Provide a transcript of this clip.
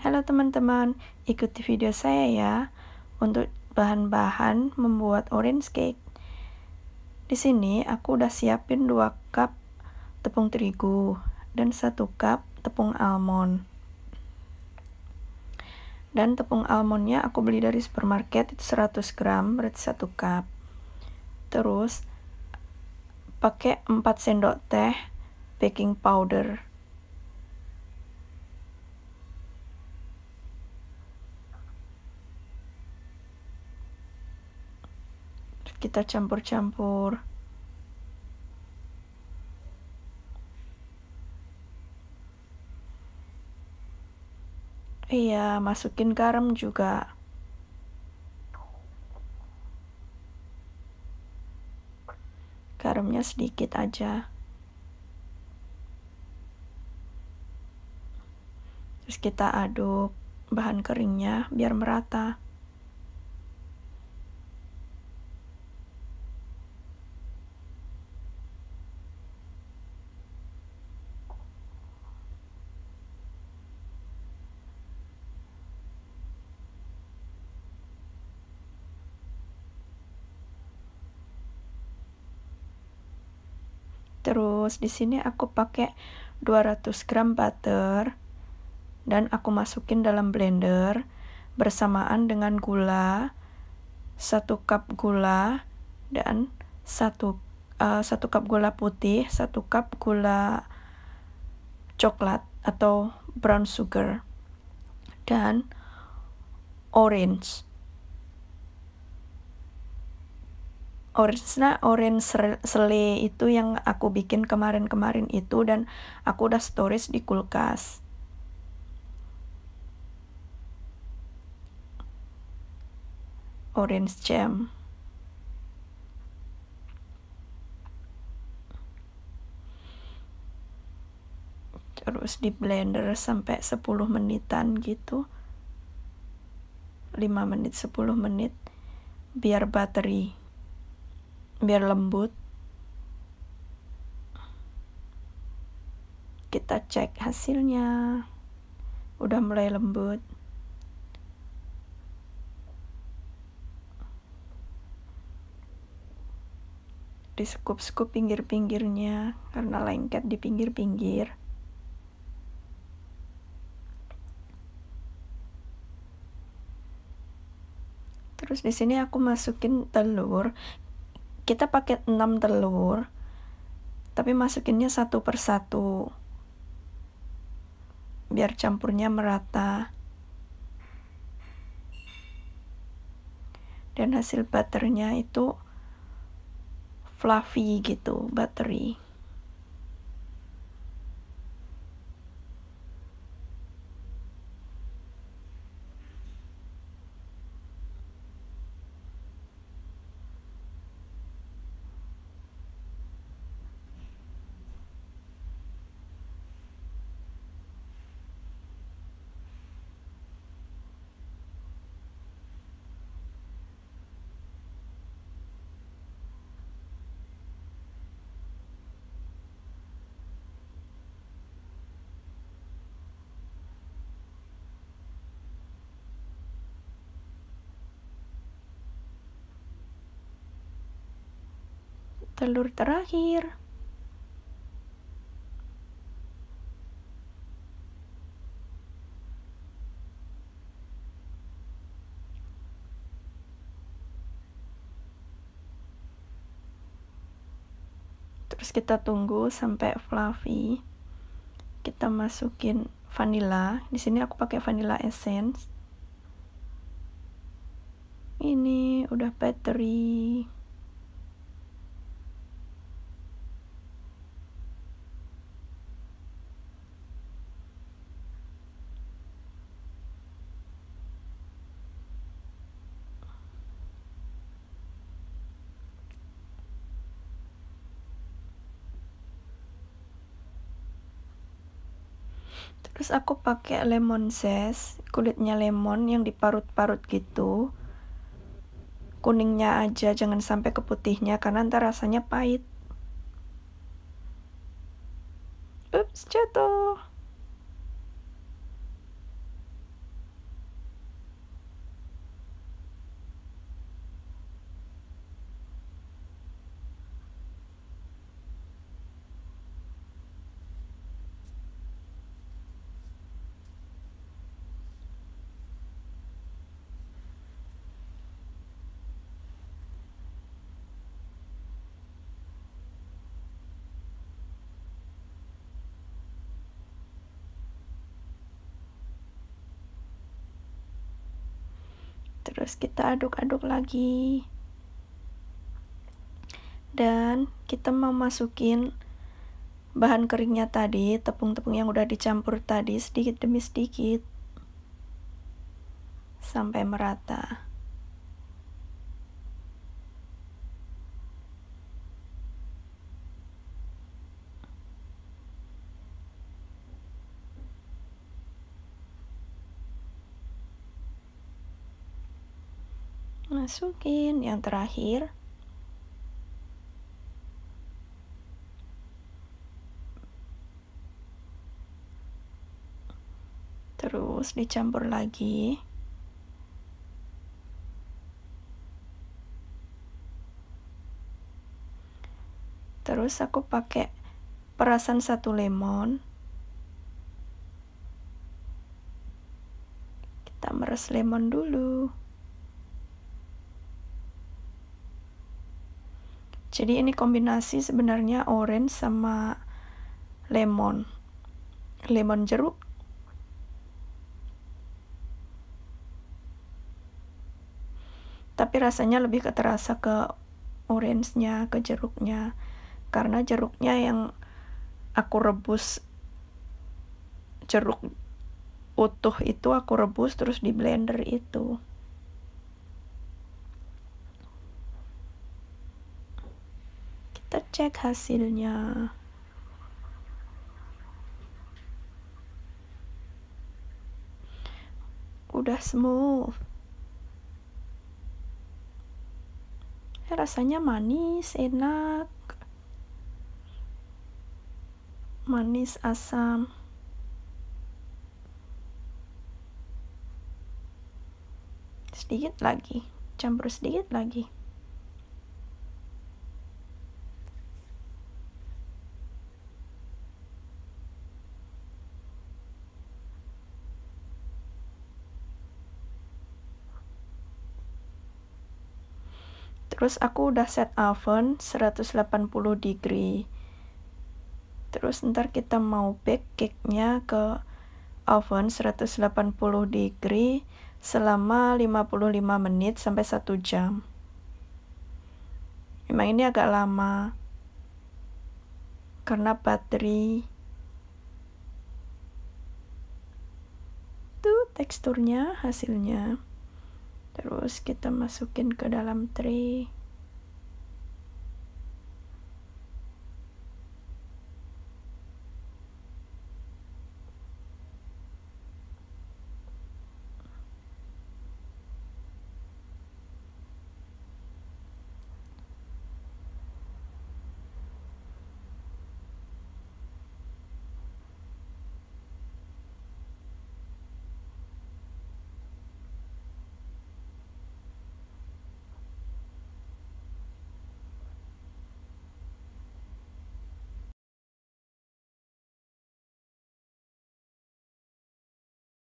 Halo teman-teman, ikuti video saya ya untuk bahan-bahan membuat orange cake. Di sini aku udah siapin 2 cup tepung terigu dan 1 cup tepung almond. Dan tepung almondnya aku beli dari supermarket itu 100 gram berarti 1 cup. Terus pakai 4 sendok teh baking powder kita campur-campur Iya, masukin garam juga. Garamnya sedikit aja. Terus kita aduk bahan keringnya biar merata. Terus di sini aku pakai 200 gram butter dan aku masukin dalam blender bersamaan dengan gula 1 cup gula dan 1 uh, eh, cup gula putih, 1 cup gula coklat atau brown sugar dan orange orange nah orange sele itu yang aku bikin kemarin-kemarin itu dan aku udah storage di kulkas orange jam terus di blender sampai 10 menitan gitu 5 menit 10 menit biar bateri biar lembut kita cek hasilnya udah mulai lembut disekup-sekup pinggir-pinggirnya karena lengket di pinggir-pinggir terus di sini aku masukin telur kita pakai 6 telur tapi masukinnya satu persatu biar campurnya merata dan hasil butternya itu fluffy gitu buttery telur terakhir. Terus kita tunggu sampai fluffy. Kita masukin vanilla. Di sini aku pakai vanilla essence. Ini udah battery. terus aku pakai lemon zest kulitnya lemon yang diparut-parut gitu kuningnya aja jangan sampai ke putihnya karena ntar rasanya pahit ups jatuh terus kita aduk-aduk lagi dan kita mau masukin bahan keringnya tadi tepung-tepung yang udah dicampur tadi sedikit demi sedikit sampai merata masukin yang terakhir terus dicampur lagi terus aku pakai perasan satu lemon kita meres lemon dulu jadi ini kombinasi sebenarnya orange sama lemon lemon jeruk tapi rasanya lebih terasa ke orange-nya ke jeruknya karena jeruknya yang aku rebus jeruk utuh itu aku rebus terus di blender itu tercek hasilnya udah smooth ya, rasanya manis enak manis asam sedikit lagi campur sedikit lagi terus aku udah set oven 180 degree terus ntar kita mau bake cake nya ke oven 180 degree selama 55 menit sampai 1 jam memang ini agak lama karena baterai tuh teksturnya hasilnya terus kita masukin ke dalam tray